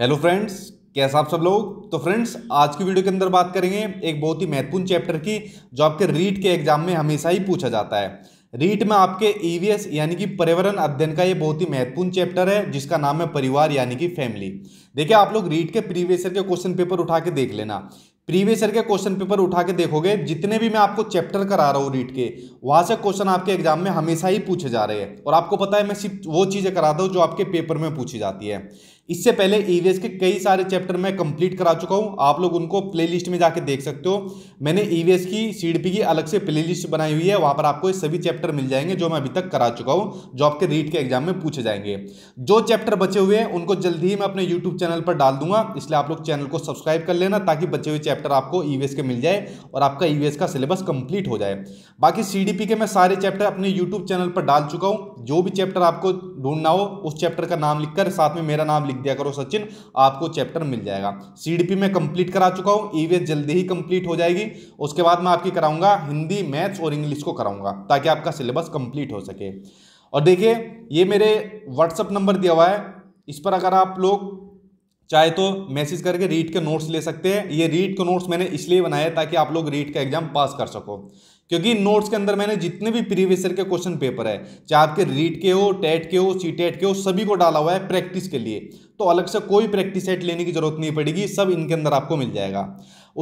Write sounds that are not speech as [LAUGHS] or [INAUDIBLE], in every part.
hello friends कैसा आप सब लोग तो फ्रेंड्स आज की वीडियो के अंदर बात करेंगे एक बहुत ही महत्वपूर्ण चैप्टर की जो आपके रीट के एग्जाम में हमेशा ही पूछा जाता है रीट में आपके ईवीएस यानी कि पर्यावरण अध्ययन का ये बहुत ही महत्वपूर्ण चैप्टर है जिसका नाम है परिवार यानी कि फैमिली देखिए आप लोग रीट के प्रीवियस के क्वेश्चन पेपर उठा के देख लेना प्रीवियस ईयर के क्वेश्चन पेपर उठा के देखोगे जितने भी मैं आपको चैप्टर करा रहा हूँ रीट के वहाँ से क्वेश्चन आपके एग्जाम में हमेशा ही पूछे जा रहे हैं और आपको पता है मैं सिर्फ वो चीज़ें कराता हूँ जो आपके पेपर में पूछी जाती है इससे पहले ईवीएस e के कई सारे चैप्टर मैं कंप्लीट करा चुका हूँ आप लोग उनको प्लेलिस्ट में जाके देख सकते हो मैंने ईवीएस e की सीडीपी की अलग से प्लेलिस्ट बनाई हुई है वहाँ पर आपको सभी चैप्टर मिल जाएंगे जो मैं अभी तक करा चुका हूँ जो आपके रीट के एग्जाम में पूछे जाएंगे जो चैप्टर बचे हुए हैं उनको जल्दी ही मैं अपने यूट्यूब चैनल पर डाल दूंगा इसलिए आप लोग चैनल को सब्सक्राइब कर लेना ताकि बचे हुए चैप्टर आपको ईवीएस e के मिल जाए और आपका ईवीएस का सिलेबस कंप्लीट हो जाए बाकी सीडीपी के मैं सारे चैप्टर अपने यूट्यूब चैनल पर डाल चुका हूँ जो भी चैप्टर आपको ढूंढना हो उस चैप्टर का नाम लिखकर साथ में मेरा नाम लिख लिख दिया करो सचिन आपको चैप्टर मिल जाएगा सीडीपी में कंप्लीट करा चुका हूँ ईवीएस e जल्दी ही कंप्लीट हो जाएगी उसके बाद मैं आपकी कराऊंगा हिंदी मैथ्स और इंग्लिश को कराऊंगा ताकि आपका सिलेबस कंप्लीट हो सके और देखिए ये मेरे व्हाट्सअप नंबर दिया हुआ है इस पर अगर आप लोग चाहे तो मैसेज करके रीट के नोट्स ले सकते हैं ये रीट के नोट्स मैंने इसलिए बनाए ताकि आप लोग रीट का एग्जाम पास कर सको क्योंकि नोट्स के अंदर मैंने जितने भी प्रीवियस ईयर के क्वेश्चन पेपर है चाहे आपके रीट के हो टेट के हो सी टेट e के हो सभी को डाला हुआ है प्रैक्टिस के लिए तो अलग से कोई प्रैक्टिस सेट लेने की जरूरत नहीं पड़ेगी सब इनके अंदर आपको मिल जाएगा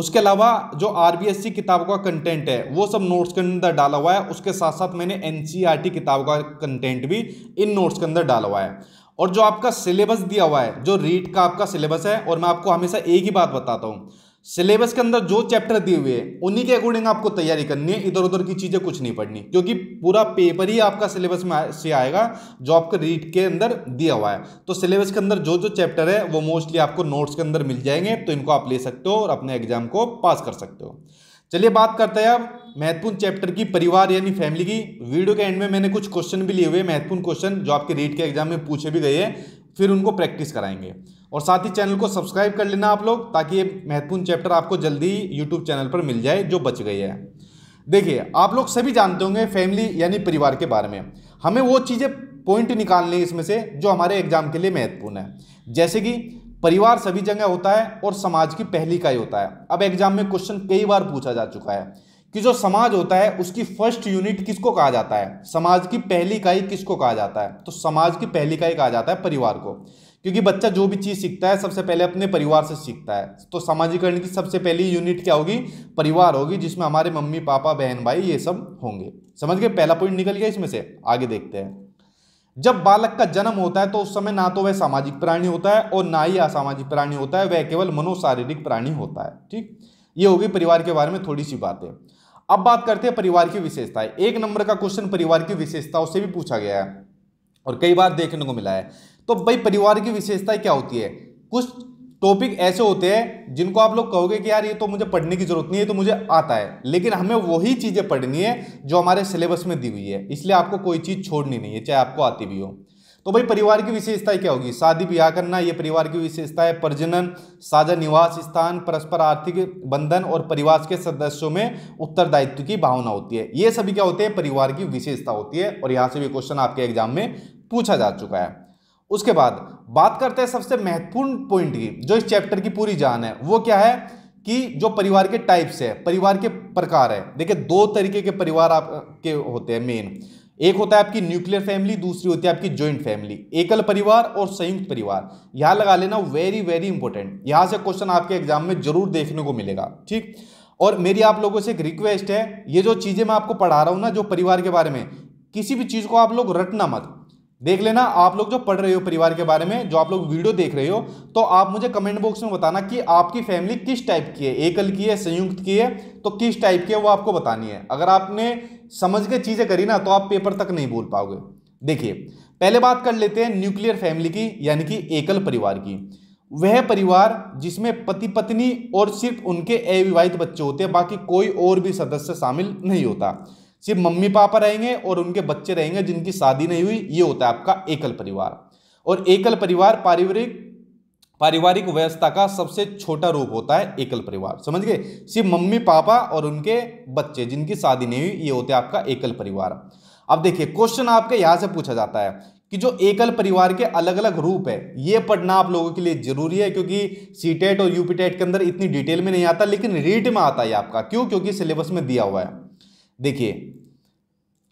उसके अलावा जो आर किताब का कंटेंट है वो सब नोट्स के अंदर डाला हुआ है उसके साथ साथ मैंने एन e किताब का कंटेंट भी इन नोट्स के अंदर डाला हुआ है और जो आपका सिलेबस दिया हुआ है जो रीट का आपका सिलेबस है और मैं आपको हमेशा एक ही बात बताता हूँ सिलेबस के अंदर जो चैप्टर दिए हुए हैं उन्हीं के अकॉर्डिंग आपको तैयारी करनी है इधर उधर की चीज़ें कुछ नहीं पढ़नी क्योंकि पूरा पेपर ही आपका सिलेबस में से आएगा जो आपके रीट के अंदर दिया हुआ है तो सिलेबस के अंदर जो जो चैप्टर है वो मोस्टली आपको नोट्स के अंदर मिल जाएंगे तो इनको आप ले सकते हो और अपने एग्जाम को पास कर सकते हो चलिए बात करते हैं अब महत्वपूर्ण चैप्टर की परिवार यानी फैमिली की वीडियो के एंड में मैंने कुछ क्वेश्चन भी लिए हुए महत्वपूर्ण क्वेश्चन जो आपके रीट के एग्जाम में पूछे भी गए हैं फिर उनको प्रैक्टिस कराएंगे और साथ ही चैनल को सब्सक्राइब कर लेना आप लोग ताकि ये महत्वपूर्ण चैप्टर आपको जल्दी यूट्यूब चैनल पर मिल जाए जो बच गई है देखिए आप लोग सभी जानते होंगे फैमिली यानी परिवार के बारे में हमें वो चीज़ें पॉइंट निकालने इसमें से जो हमारे एग्जाम के लिए महत्वपूर्ण है जैसे कि परिवार सभी जगह होता है और समाज की पहली इकाई होता है अब एग्जाम में क्वेश्चन कई बार पूछा जा चुका है कि जो समाज होता है उसकी फर्स्ट यूनिट किसको कहा जाता है समाज की पहली इकाई किसको कहा जाता है तो समाज की पहली इकाई कहा जाता है परिवार को क्योंकि बच्चा जो भी चीज़ सीखता है सबसे पहले अपने परिवार से सीखता है तो सामाजिकरण की सबसे पहली यूनिट क्या होगी परिवार होगी जिसमें हमारे मम्मी पापा बहन भाई ये सब होंगे समझ गए पहला पॉइंट निकल गया इसमें से आगे देखते हैं जब बालक का जन्म होता है तो उस समय ना तो वह सामाजिक प्राणी होता है और ना ही असामाजिक प्राणी होता है वह केवल मनोशारीरिक प्राणी होता है ठीक ये होगी परिवार के बारे में थोड़ी सी बातें अब बात करते हैं परिवार की विशेषताएं एक नंबर का क्वेश्चन परिवार की विशेषताओं से भी पूछा गया है और कई बार देखने को मिला है तो भाई परिवार की विशेषता क्या होती है कुछ टॉपिक ऐसे होते हैं जिनको आप लोग कहोगे कि यार ये तो मुझे पढ़ने की जरूरत नहीं है तो मुझे आता है लेकिन हमें वही चीज़ें पढ़नी है जो हमारे सिलेबस में दी हुई है इसलिए आपको कोई चीज़ छोड़नी नहीं है चाहे आपको आती भी हो तो भाई परिवार की विशेषता क्या होगी शादी ब्याह करना ये परिवार की विशेषता है प्रजनन साझा निवास स्थान परस्पर आर्थिक बंधन और परिवार के सदस्यों में उत्तरदायित्व की भावना होती है ये सभी क्या होते हैं परिवार की विशेषता होती है और यहाँ से भी क्वेश्चन आपके एग्जाम में पूछा जा चुका है उसके बाद बात करते हैं सबसे महत्वपूर्ण पॉइंट की जो इस चैप्टर की पूरी जान है वो क्या है कि जो परिवार के टाइप्स है परिवार के प्रकार है देखिए दो तरीके के परिवार आपके होते हैं मेन एक होता है आपकी न्यूक्लियर फैमिली दूसरी होती है आपकी ज्वाइंट फैमिली एकल परिवार और संयुक्त परिवार यहां लगा लेना वेरी वेरी इंपॉर्टेंट यहां से क्वेश्चन आपके एग्जाम में जरूर देखने को मिलेगा ठीक और मेरी आप लोगों से एक रिक्वेस्ट है ये जो चीजें मैं आपको पढ़ा रहा हूं ना जो परिवार के बारे में किसी भी चीज को आप लोग रटना मत देख लेना आप लोग जो पढ़ रहे हो परिवार के बारे में जो आप लोग वीडियो देख रहे हो तो आप मुझे कमेंट बॉक्स में बताना कि आपकी फैमिली किस टाइप की है एकल की है संयुक्त की है तो किस टाइप की है वो आपको बतानी है अगर आपने समझ के चीज़ें करी ना तो आप पेपर तक नहीं बोल पाओगे देखिए पहले बात कर लेते हैं न्यूक्लियर फैमिली की यानी कि एकल परिवार की वह परिवार जिसमें पति पत्नी और सिर्फ उनके अविवाहित बच्चे होते हैं बाकी कोई और भी सदस्य शामिल नहीं होता सिर्फ मम्मी पापा रहेंगे और उनके बच्चे रहेंगे जिनकी शादी नहीं हुई ये होता है आपका एकल परिवार और एकल परिवार पारिवारिक पारिवारिक व्यवस्था का सबसे छोटा रूप होता है एकल परिवार समझ गए सिर्फ मम्मी पापा और उनके बच्चे जिनकी शादी नहीं हुई ये होते हैं आपका एकल परिवार अब देखिए क्वेश्चन आपके यहाँ से पूछा जाता है कि जो एकल परिवार के अलग अलग रूप है ये पढ़ना आप लोगों के लिए जरूरी है क्योंकि सीटेट e और यूपीटेट e के अंदर इतनी डिटेल में नहीं आता लेकिन रीट में आता है आपका क्यों क्योंकि सिलेबस में दिया हुआ है देखिए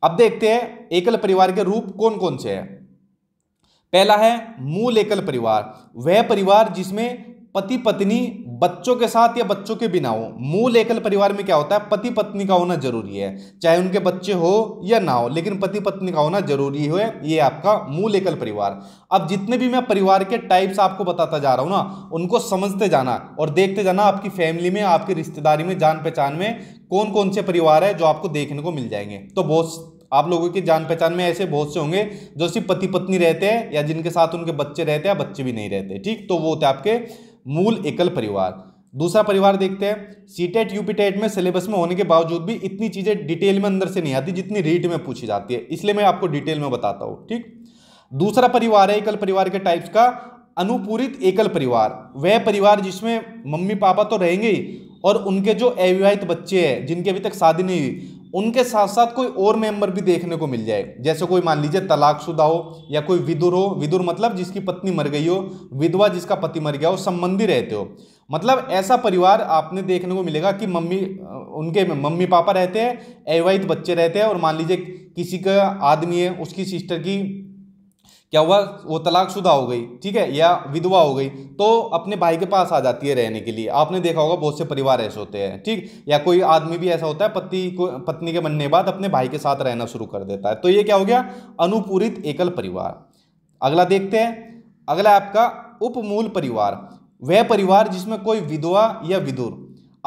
अब देखते हैं एकल परिवार के रूप कौन कौन से हैं पहला है मूल एकल परिवार वह परिवार जिसमें पति पत्नी बच्चों के साथ या बच्चों के बिना हो मूल एकल परिवार में क्या होता है पति पत्नी का होना जरूरी है चाहे उनके बच्चे हो या ना हो लेकिन पति पत्नी का होना जरूरी है ये आपका मूल एकल परिवार अब जितने भी मैं परिवार के टाइप्स आपको बताता जा रहा हूँ ना उनको समझते जाना और देखते जाना आपकी फैमिली में आपकी रिश्तेदारी में जान पहचान में कौन कौन से परिवार है जो आपको देखने को मिल जाएंगे तो बहुत आप लोगों की जान पहचान में ऐसे बहुत से होंगे जो सिर्फ पति पत्नी रहते हैं या जिनके साथ उनके बच्चे रहते हैं बच्चे भी नहीं रहते ठीक तो वो होते आपके मूल एकल परिवार दूसरा परिवार देखते हैं सीटेट यूपीटेट e e में सिलेबस में होने के बावजूद भी इतनी चीज़ें डिटेल में अंदर से नहीं आती जितनी रीट में पूछी जाती है इसलिए मैं आपको डिटेल में बताता हूं ठीक दूसरा परिवार है एकल परिवार के टाइप्स का अनुपूरित एकल परिवार वह परिवार जिसमें मम्मी पापा तो रहेंगे ही और उनके जो अविवाहित बच्चे हैं जिनकी अभी तक शादी नहीं हुई उनके साथ साथ कोई और मेंबर भी देखने को मिल जाए जैसे कोई मान लीजिए तलाकशुदा हो या कोई विदुर हो विदुर मतलब जिसकी पत्नी मर गई हो विधवा जिसका पति मर गया हो संबंधी रहते हो मतलब ऐसा परिवार आपने देखने को मिलेगा कि मम्मी उनके मम्मी पापा रहते हैं अवैध बच्चे रहते हैं और मान लीजिए किसी का आदमी है उसकी सिस्टर की क्या हुआ वो तलाकशुदा हो गई ठीक है या विधवा हो गई तो अपने भाई के पास आ जाती है रहने के लिए आपने देखा होगा बहुत से परिवार ऐसे होते हैं ठीक या कोई आदमी भी ऐसा होता है पति को पत्नी के बनने के बाद अपने भाई के साथ रहना शुरू कर देता है तो ये क्या हो गया अनुपूरित एकल परिवार अगला देखते हैं अगला आपका उपमूल परिवार वह परिवार जिसमें कोई विधवा या विदुर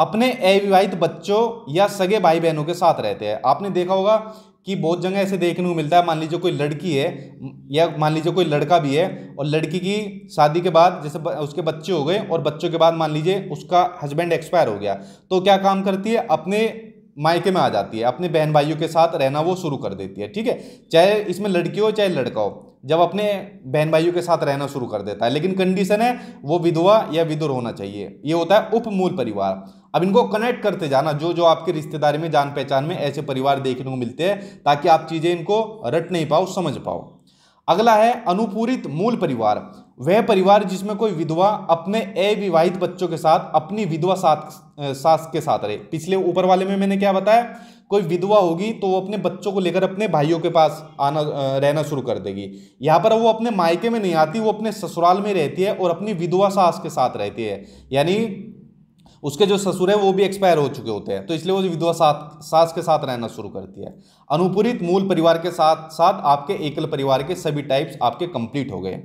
अपने अविवाहित बच्चों या सगे भाई बहनों के साथ रहते हैं आपने देखा होगा कि बहुत जगह ऐसे देखने को मिलता है मान लीजिए कोई लड़की है या मान लीजिए कोई लड़का भी है और लड़की की शादी के बाद जैसे उसके बच्चे हो गए और बच्चों के बाद मान लीजिए उसका हस्बैंड एक्सपायर हो गया तो क्या काम करती है अपने मायके में आ जाती है अपने बहन भाइयों के साथ रहना वो शुरू कर देती है ठीक है चाहे इसमें लड़की हो चाहे लड़का हो जब अपने बहन भाइयों के साथ रहना शुरू कर देता है लेकिन कंडीशन है वो विधवा या विधुर होना चाहिए ये होता है उपमूल परिवार अब इनको कनेक्ट करते जाना जो जो आपके रिश्तेदारी में जान पहचान में ऐसे परिवार देखने को मिलते हैं ताकि आप चीज़ें इनको रट नहीं पाओ समझ पाओ अगला है अनुपूरित मूल परिवार वह परिवार जिसमें कोई विधवा अपने अविवाहित बच्चों के साथ अपनी विधवा साथ सास के साथ रहे पिछले ऊपर वाले में मैंने क्या बताया कोई विधवा होगी तो वो अपने बच्चों को लेकर अपने भाइयों के पास आना रहना शुरू कर देगी यहाँ पर वो अपने मायके में नहीं आती वो अपने ससुराल में रहती है और अपनी विधवा सास के साथ रहती है यानी उसके जो ससुर हैं वो भी एक्सपायर हो चुके होते हैं तो इसलिए वो विधवा साथ सास के साथ रहना शुरू करती है अनुपूरित मूल परिवार के साथ साथ आपके एकल परिवार के सभी टाइप्स आपके कंप्लीट हो गए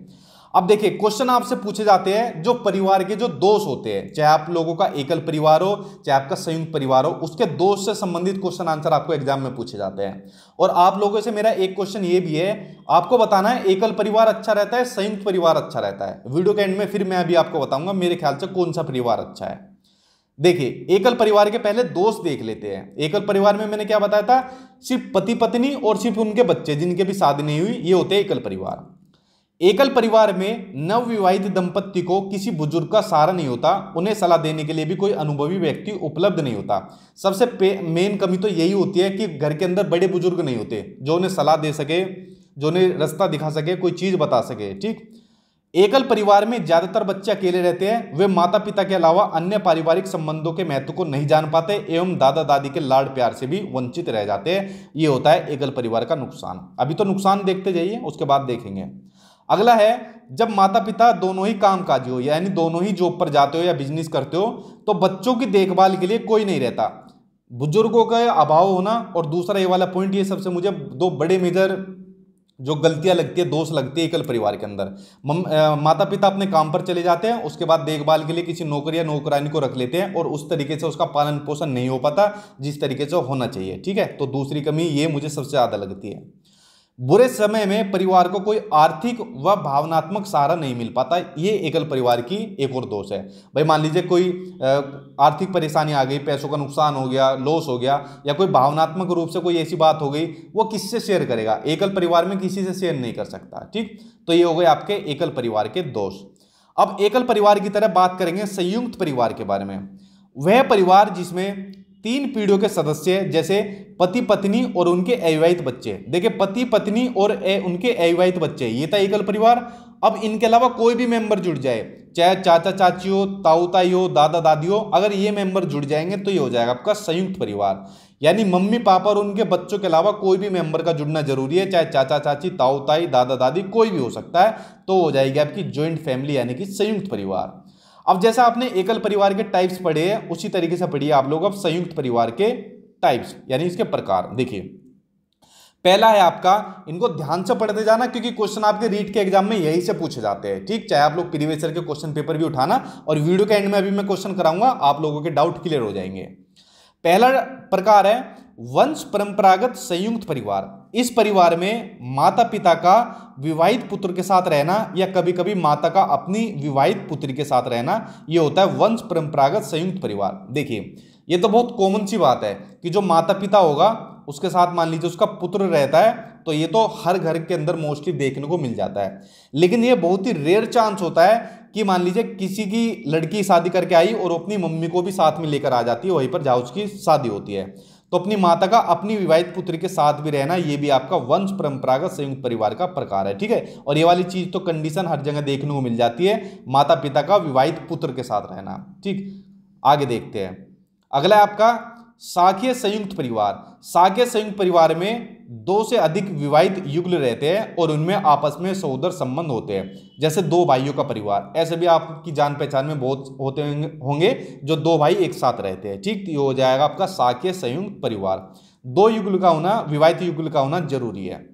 अब देखिए क्वेश्चन आपसे पूछे जाते हैं जो परिवार के जो दोष होते हैं चाहे आप लोगों का एकल परिवार हो चाहे आपका संयुक्त परिवार हो उसके दोष से संबंधित क्वेश्चन आंसर आपको एग्जाम में पूछे जाते हैं और आप लोगों से मेरा एक क्वेश्चन ये भी है आपको बताना है एकल परिवार अच्छा रहता है संयुक्त परिवार अच्छा रहता है वीडियो के एंड में फिर मैं अभी आपको बताऊंगा मेरे ख्याल से कौन सा परिवार अच्छा है देखिए एकल परिवार के पहले दोष देख लेते हैं एकल परिवार में मैंने क्या बताया था सिर्फ पति पत्नी और सिर्फ उनके बच्चे जिनके भी शादी नहीं हुई ये होते हैं एकल परिवार एकल परिवार में नवविवाहित दंपत्ति को किसी बुजुर्ग का सहारा नहीं होता उन्हें सलाह देने के लिए भी कोई अनुभवी व्यक्ति उपलब्ध नहीं होता सबसे मेन कमी तो यही होती है कि घर के अंदर बड़े बुजुर्ग नहीं होते जो उन्हें सलाह दे सके जो उन्हें रास्ता दिखा सके कोई चीज़ बता सके ठीक एकल परिवार में ज़्यादातर बच्चे अकेले रहते हैं वे माता पिता के अलावा अन्य पारिवारिक संबंधों के महत्व को नहीं जान पाते एवं दादा दादी के लाड़ प्यार से भी वंचित रह जाते हैं ये होता है एकल परिवार का नुकसान अभी तो नुकसान देखते जाइए उसके बाद देखेंगे अगला है जब माता पिता दोनों ही काम हो यानी दोनों ही जॉब पर जाते हो या बिजनेस करते हो तो बच्चों की देखभाल के लिए कोई नहीं रहता बुजुर्गों का अभाव होना और दूसरा ये वाला पॉइंट ये सबसे मुझे दो बड़े मेजर जो गलतियां लगती है दोष लगती है एकल परिवार के अंदर माता पिता अपने काम पर चले जाते हैं उसके बाद देखभाल के लिए किसी नौकर या नौकरानी को रख लेते हैं और उस तरीके से उसका पालन पोषण नहीं हो पाता जिस तरीके से होना चाहिए ठीक है तो दूसरी कमी ये मुझे सबसे ज़्यादा लगती है बुरे समय में परिवार को कोई आर्थिक व भावनात्मक सहारा नहीं मिल पाता ये एकल परिवार की एक और दोष है भाई मान लीजिए कोई आर्थिक परेशानी आ गई पैसों का नुकसान हो गया लॉस हो गया या कोई भावनात्मक रूप से कोई ऐसी बात हो गई वो किससे शेयर करेगा एकल परिवार में किसी से शेयर नहीं कर सकता ठीक तो ये हो गए आपके एकल परिवार के दोष अब एकल परिवार की तरह बात करेंगे संयुक्त परिवार के बारे में वह परिवार जिसमें तीन पीढ़ियों के सदस्य जैसे पति पत्नी और उनके अविवाहित बच्चे देखिए पति पत्नी और ए, उनके अविवाहित बच्चे ये था एकल परिवार अब इनके अलावा कोई भी मेंबर जुड़ जाए चाहे चाचा चाची हो ताऊताई हो दादा दादी हो अगर ये मेंबर जुड़ जाएंगे तो ये हो जाएगा आपका संयुक्त परिवार यानी मम्मी पापा और उनके बच्चों के अलावा कोई भी मेंबर का जुड़ना जरूरी है चाहे चाचा चाची ताऊ ताई दादा दादी कोई भी हो सकता है तो हो जाएगी आपकी ज्वाइंट फैमिली यानी कि संयुक्त परिवार अब जैसा आपने एकल परिवार के टाइप्स पढ़े हैं उसी तरीके से पढ़िए आप लोग अब संयुक्त परिवार के टाइप्स यानी इसके प्रकार देखिए पहला है आपका इनको ध्यान से पढ़ते जाना क्योंकि क्वेश्चन आपके रीट के एग्जाम में यही से पूछे जाते हैं ठीक चाहे आप लोग प्रीवेसर के क्वेश्चन पेपर भी उठाना और वीडियो के एंड में अभी मैं क्वेश्चन कराऊंगा आप लोगों के डाउट क्लियर हो जाएंगे पहला प्रकार है वंश परंपरागत संयुक्त परिवार इस परिवार में माता पिता का विवाहित पुत्र के साथ रहना या कभी कभी माता का अपनी विवाहित पुत्री के साथ रहना ये होता है वंश परंपरागत संयुक्त परिवार देखिए ये तो बहुत कॉमन सी बात है कि जो माता पिता होगा उसके साथ मान लीजिए उसका पुत्र रहता है तो ये तो हर घर के अंदर मोस्टली देखने को मिल जाता है लेकिन ये बहुत ही रेयर चांस होता है कि मान लीजिए किसी की लड़की शादी करके आई और अपनी मम्मी को भी साथ में लेकर आ जाती है वहीं पर जाओ उसकी शादी होती है तो अपनी माता का अपनी विवाहित पुत्र के साथ भी रहना ये भी आपका वंश परंपरागत संयुक्त परिवार का प्रकार है ठीक है और ये वाली चीज तो कंडीशन हर जगह देखने को मिल जाती है माता पिता का विवाहित पुत्र के साथ रहना ठीक आगे देखते हैं अगला आपका शाकीय संयुक्त परिवार शाकीय संयुक्त परिवार में दो से अधिक विवाहित युगल रहते हैं और उनमें आपस में सौदर संबंध होते हैं जैसे दो भाइयों का परिवार ऐसे भी आपकी जान पहचान में बहुत होते होंगे जो दो भाई एक साथ रहते हैं ठीक ये हो जाएगा आपका शाकीय संयुक्त परिवार दो युगल का होना विवाहित युगल का होना जरूरी है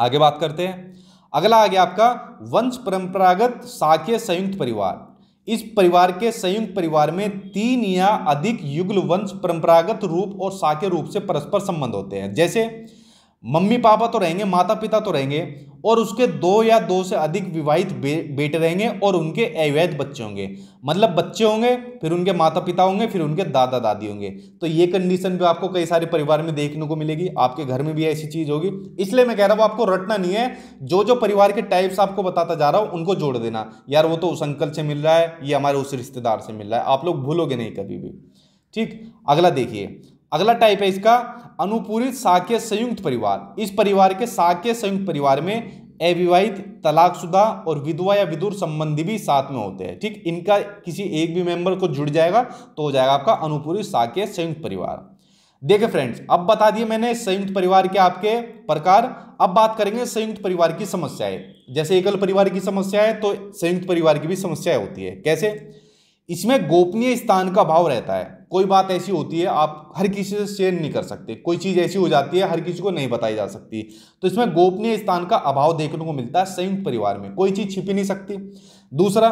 आगे बात करते हैं अगला आ गया आपका वंश परंपरागत शाकीय संयुक्त परिवार इस परिवार के संयुक्त परिवार में तीन या अधिक युगल वंश परंपरागत रूप और साके रूप से परस्पर संबंध होते हैं जैसे मम्मी पापा तो रहेंगे माता पिता तो रहेंगे और उसके दो या दो से अधिक विवाहित बे, बेटे रहेंगे और उनके अवैध बच्चे होंगे मतलब बच्चे होंगे फिर उनके माता पिता होंगे फिर उनके दादा दादी होंगे तो ये कंडीशन भी आपको कई सारे परिवार में देखने को मिलेगी आपके घर में भी ऐसी चीज़ होगी इसलिए मैं कह रहा हूँ आपको रटना नहीं है जो जो परिवार के टाइप्स आपको बताता जा रहा हूँ उनको जोड़ देना यार वो तो उस अंकल से मिल रहा है ये हमारे उस रिश्तेदार से मिल रहा है आप लोग भूलोगे नहीं कभी भी ठीक अगला देखिए अगला टाइप है इसका अनुपूरित साक्य संयुक्त परिवार इस परिवार के साक्य संयुक्त परिवार में अविवाहित तलाकशुदा और विधवा या विदुर संबंधी भी साथ में होते हैं ठीक इनका किसी एक भी मेंबर को जुड़ जाएगा तो हो जाएगा आपका अनुपूरित साक्य संयुक्त परिवार देखे फ्रेंड्स अब बता दिए मैंने संयुक्त परिवार के आपके प्रकार अब बात करेंगे संयुक्त परिवार की समस्याएं जैसे एकल परिवार की समस्या है तो संयुक्त परिवार की भी समस्याएं होती है कैसे इसमें गोपनीय स्थान का भाव रहता है कोई बात ऐसी होती है आप हर किसी से शेयर नहीं कर सकते कोई चीज़ ऐसी हो जाती है हर किसी को नहीं बताई जा सकती तो इसमें गोपनीय स्थान का अभाव देखने को मिलता है संयुक्त परिवार में कोई चीज़ छिपी नहीं सकती दूसरा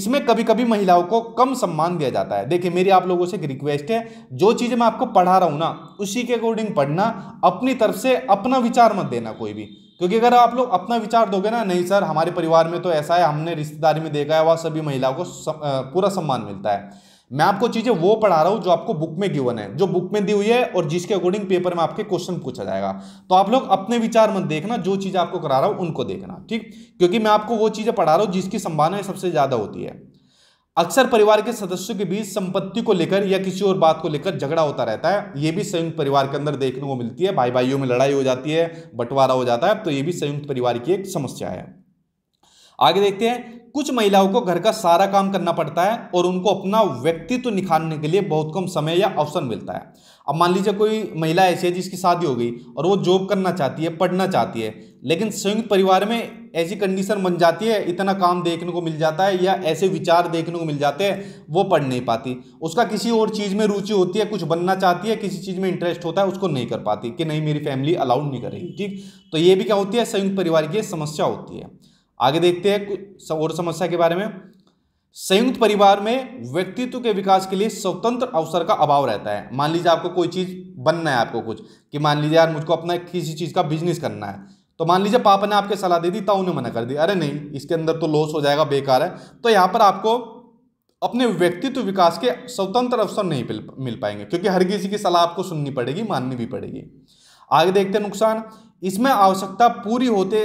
इसमें कभी कभी महिलाओं को कम सम्मान दिया जाता है देखिए मेरी आप लोगों से एक रिक्वेस्ट है जो चीज़ें मैं आपको पढ़ा रहा हूँ ना उसी के अकॉर्डिंग पढ़ना अपनी तरफ से अपना विचार मत देना कोई भी क्योंकि अगर आप लोग अपना विचार दोगे ना नहीं सर हमारे परिवार में तो ऐसा है हमने रिश्तेदारी में देखा है वह सभी महिलाओं को सम, पूरा सम्मान मिलता है मैं आपको चीजें वो पढ़ा रहा हूं जो आपको बुक में गिवन है जो बुक में दी हुई है और जिसके अकॉर्डिंग पेपर में आपके क्वेश्चन पूछा जाएगा तो आप लोग अपने विचार मत देखना जो चीज आपको करा रहा हूं उनको देखना ठीक क्योंकि मैं आपको वो चीजें पढ़ा रहा हूं जिसकी संभावना सबसे ज्यादा होती है अक्सर परिवार के सदस्यों के बीच संपत्ति को लेकर या किसी और बात को लेकर झगड़ा होता रहता है ये भी संयुक्त परिवार के अंदर देखने को मिलती है भाई भाइयों में लड़ाई हो जाती है बंटवारा हो जाता है तो ये भी संयुक्त परिवार की एक समस्या है आगे देखते हैं कुछ महिलाओं को घर का सारा काम करना पड़ता है और उनको अपना व्यक्तित्व निखारने के लिए बहुत कम समय या अवसर मिलता है अब मान लीजिए कोई महिला ऐसी है जिसकी शादी हो गई और वो जॉब करना चाहती है पढ़ना चाहती है लेकिन संयुक्त परिवार में ऐसी कंडीशन बन जाती है इतना काम देखने को मिल जाता है या ऐसे विचार देखने को मिल जाते हैं वो पढ़ नहीं पाती उसका किसी और चीज़ में रुचि होती है कुछ बनना चाहती है किसी चीज़ में इंटरेस्ट होता है उसको नहीं कर पाती कि नहीं मेरी फैमिली अलाउड नहीं करेगी ठीक तो ये भी क्या होती है संयुक्त परिवार की समस्या होती है आगे देखते हैं और समस्या के बारे में संयुक्त परिवार में व्यक्तित्व के विकास के लिए स्वतंत्र अवसर का अभाव रहता है मान लीजिए आपको कोई चीज़ बनना है आपको कुछ कि मान लीजिए यार मुझको अपना किसी चीज़ का बिजनेस करना है तो मान लीजिए पापा ने आपके सलाह दे दी ताऊ ने मना कर दी अरे नहीं इसके अंदर तो लॉस हो जाएगा बेकार है तो यहाँ पर आपको अपने व्यक्तित्व विकास के स्वतंत्र अवसर नहीं मिल पाएंगे क्योंकि हर किसी की सलाह आपको सुननी पड़ेगी माननी भी पड़ेगी आगे देखते हैं नुकसान इसमें आवश्यकता पूरी होते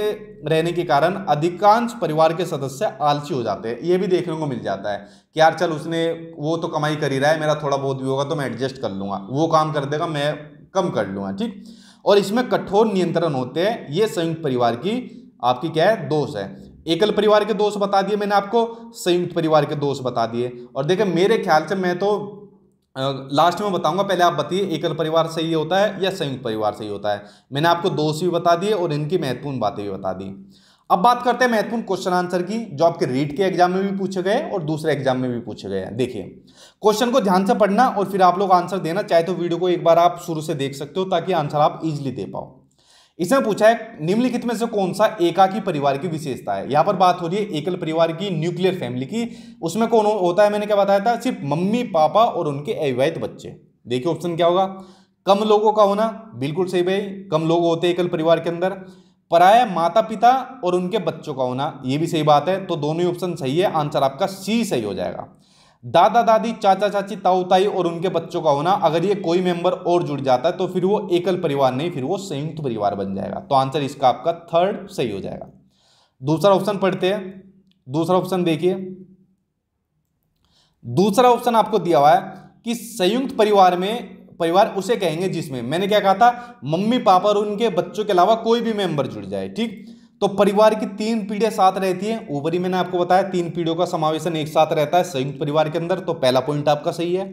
रहने के कारण अधिकांश परिवार के सदस्य आलसी हो जाते हैं ये भी देखने को मिल जाता है कि यार चल उसने वो तो कमाई कर ही रहा है मेरा थोड़ा बहुत भी होगा तो मैं एडजस्ट कर लूँगा वो काम कर देगा मैं कम कर लूँगा ठीक और इसमें कठोर नियंत्रण होते हैं ये संयुक्त परिवार की आपकी क्या है दोष है एकल परिवार के दोष बता दिए मैंने आपको संयुक्त परिवार के दोष बता दिए और देखिए मेरे ख्याल से मैं तो लास्ट में बताऊंगा पहले आप बताइए एकल परिवार सही होता है या संयुक्त परिवार सही होता है मैंने आपको दोष भी बता दिए और इनकी महत्वपूर्ण बातें भी बता दी अब बात करते हैं महत्वपूर्ण क्वेश्चन आंसर की जो आपके रीट के एग्जाम में भी पूछे गए और दूसरे एग्जाम में भी पूछे गए हैं देखिए क्वेश्चन को ध्यान से पढ़ना और फिर आप लोग आंसर देना चाहे तो वीडियो को एक बार आप शुरू से देख सकते हो ताकि आंसर आप इजिली दे पाओ इसमें पूछा है निम्नलिखित में से कौन सा एकाकी परिवार की विशेषता है यहां पर बात हो रही है एकल परिवार की न्यूक्लियर फैमिली की उसमें कौन होता है मैंने क्या बताया था सिर्फ मम्मी पापा और उनके अविवाहित बच्चे देखिए ऑप्शन क्या होगा कम लोगों का होना बिल्कुल सही भाई कम लोग होते हैं एकल परिवार के अंदर पराया माता पिता और उनके बच्चों का होना यह भी सही बात है तो दोनों ही ऑप्शन सही है आंसर आपका सी सही हो जाएगा दादा दादी चाचा चाची ताऊ ताई और उनके बच्चों का होना अगर ये कोई मेंबर और जुड़ जाता है तो फिर वो एकल परिवार नहीं फिर वो संयुक्त परिवार बन जाएगा तो आंसर इसका आपका थर्ड सही हो जाएगा दूसरा ऑप्शन पढ़ते हैं दूसरा ऑप्शन देखिए दूसरा ऑप्शन आपको दिया हुआ है कि संयुक्त परिवार में परिवार उसे कहेंगे जिसमें मैंने क्या कहा था मम्मी पापा और उनके बच्चों के अलावा कोई भी मेंबर जुड़ जाए ठीक तो परिवार की तीन पीढ़ियां साथ रहती हैं ऊपर ही मैंने आपको बताया तीन पीढ़ियों का समावेशन एक साथ रहता है संयुक्त परिवार के अंदर तो पहला पॉइंट आपका सही है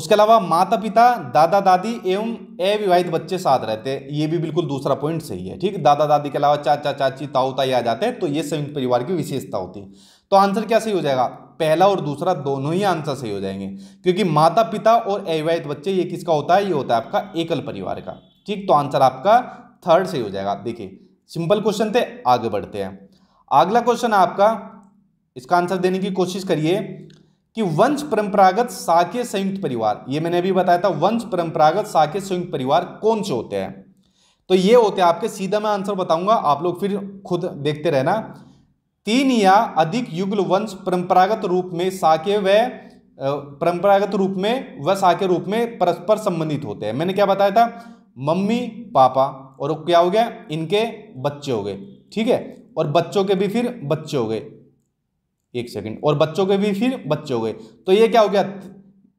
उसके अलावा माता पिता दादा दादी एवं अविवाहित बच्चे साथ रहते हैं ये भी बिल्कुल दूसरा पॉइंट सही है ठीक दादा दादी के अलावा चाचा चाची ताऊ ताई आ जाते हैं तो ये संयुक्त परिवार की विशेषता होती है तो आंसर क्या सही हो जाएगा पहला और दूसरा दोनों ही आंसर सही हो जाएंगे क्योंकि माता पिता और अविवाहित बच्चे ये किसका होता है ये होता है आपका एकल परिवार का ठीक तो आंसर आपका थर्ड सही हो जाएगा देखिए सिंपल क्वेश्चन थे आगे बढ़ते हैं अगला क्वेश्चन है आपका इसका आंसर देने की कोशिश करिए कि वंश परंपरागत साके संयुक्त परिवार ये मैंने अभी बताया था वंश परंपरागत साके संयुक्त परिवार कौन से होते हैं तो ये होते हैं आपके सीधा मैं आंसर बताऊंगा आप लोग फिर खुद देखते रहना तीन या अधिक युगल वंश परंपरागत रूप में साके व परंपरागत रूप में व साके रूप में परस्पर संबंधित होते हैं मैंने क्या बताया था मम्मी पापा और क्या हो गया इनके बच्चे हो गए ठीक है और बच्चों के भी फिर बच्चे हो गए एक सेकंड और बच्चों के भी फिर बच्चे हो गए तो ये क्या हो गया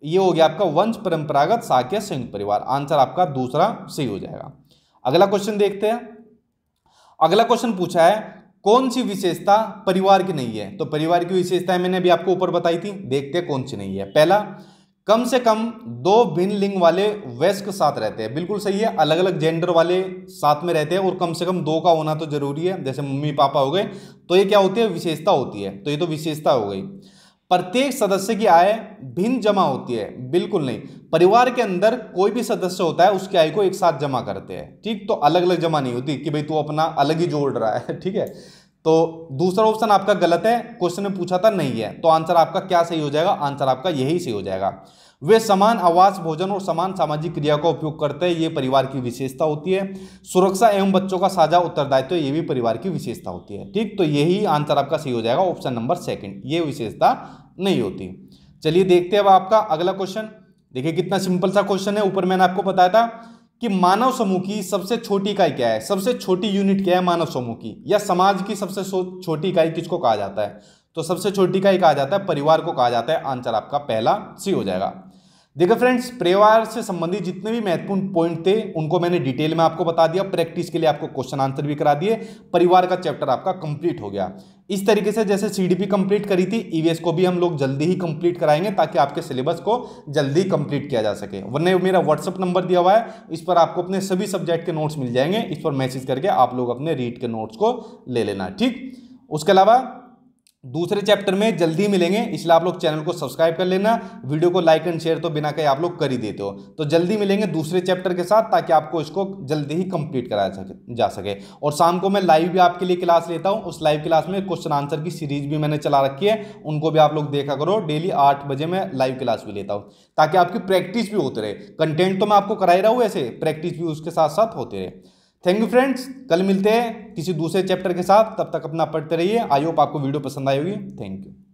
ये हो गया आपका वंश परंपरागत साक्य संयुक्त परिवार आंसर आपका दूसरा सही हो जाएगा अगला क्वेश्चन देखते हैं अगला क्वेश्चन पूछा है कौन सी विशेषता परिवार की नहीं है तो परिवार की विशेषता मैंने अभी आपको ऊपर बताई थी देखते हैं कौन सी नहीं है पहला कम से कम दो भिन्न लिंग वाले वयस्क साथ रहते हैं बिल्कुल सही है अलग अलग जेंडर वाले साथ में रहते हैं और कम से कम दो का होना तो जरूरी है जैसे मम्मी पापा हो गए तो ये क्या होती है विशेषता होती है तो ये तो विशेषता हो गई प्रत्येक सदस्य की आय भिन्न जमा होती है बिल्कुल नहीं परिवार के अंदर कोई भी सदस्य होता है उसकी आय को एक साथ जमा करते हैं ठीक तो अलग अलग जमा नहीं होती कि भाई तू अपना अलग ही जोड़ रहा है [LAUGHS] ठीक है तो दूसरा ऑप्शन आपका गलत है क्वेश्चन में पूछा था नहीं है तो आंसर आपका क्या सही हो जाएगा आंसर आपका यही सही हो जाएगा वे समान आवास भोजन और समान सामाजिक क्रिया का उपयोग करते हैं ये परिवार की विशेषता होती है सुरक्षा एवं बच्चों का साझा उत्तरदायित्व तो ये भी परिवार की विशेषता होती है ठीक तो यही आंसर आपका सही हो जाएगा ऑप्शन नंबर सेकंड ये विशेषता नहीं होती चलिए देखते हैं अब आपका अगला क्वेश्चन देखिए कितना सिंपल सा क्वेश्चन है ऊपर मैंने आपको बताया था कि मानव समूह की सबसे छोटी इकाई क्या है सबसे छोटी यूनिट क्या है मानव समूह की या समाज की सबसे छोटी इकाई किसको कहा जाता है तो सबसे छोटी इकाई कहा जाता है परिवार को कहा जाता है आंसर आपका पहला सी हो जाएगा देखो फ्रेंड्स प्रेवायर से संबंधित जितने भी महत्वपूर्ण पॉइंट थे उनको मैंने डिटेल में आपको बता दिया प्रैक्टिस के लिए आपको क्वेश्चन आंसर भी करा दिए परिवार का चैप्टर आपका कंप्लीट हो गया इस तरीके से जैसे सीडीपी कंप्लीट करी थी ईवीएस e को भी हम लोग जल्दी ही कंप्लीट कराएंगे ताकि आपके सिलेबस को जल्दी कंप्लीट किया जा सके वरने मेरा व्हाट्सअप नंबर दिया हुआ है इस पर आपको अपने सभी सब्जेक्ट के नोट्स मिल जाएंगे इस पर मैसेज करके आप लोग अपने रीड के नोट्स को ले लेना ठीक उसके अलावा दूसरे चैप्टर में जल्दी मिलेंगे इसलिए आप लोग चैनल को सब्सक्राइब कर लेना वीडियो को लाइक एंड शेयर तो बिना कहीं आप लोग कर ही देते हो तो जल्दी मिलेंगे दूसरे चैप्टर के साथ ताकि आपको इसको जल्दी ही कंप्लीट कराया सके जा सके और शाम को मैं लाइव भी आपके लिए क्लास लेता हूँ उस लाइव क्लास में क्वेश्चन आंसर की सीरीज भी मैंने चला रखी है उनको भी आप लोग देखा करो डेली आठ बजे मैं लाइव क्लास भी लेता हूँ ताकि आपकी प्रैक्टिस भी होते रहे कंटेंट तो मैं आपको करा ही रहा हूँ ऐसे प्रैक्टिस भी उसके साथ साथ होते रहे थैंक यू फ्रेंड्स कल मिलते हैं किसी दूसरे चैप्टर के साथ तब तक अपना पढ़ते रहिए आई होप आपको वीडियो पसंद आई होगी थैंक यू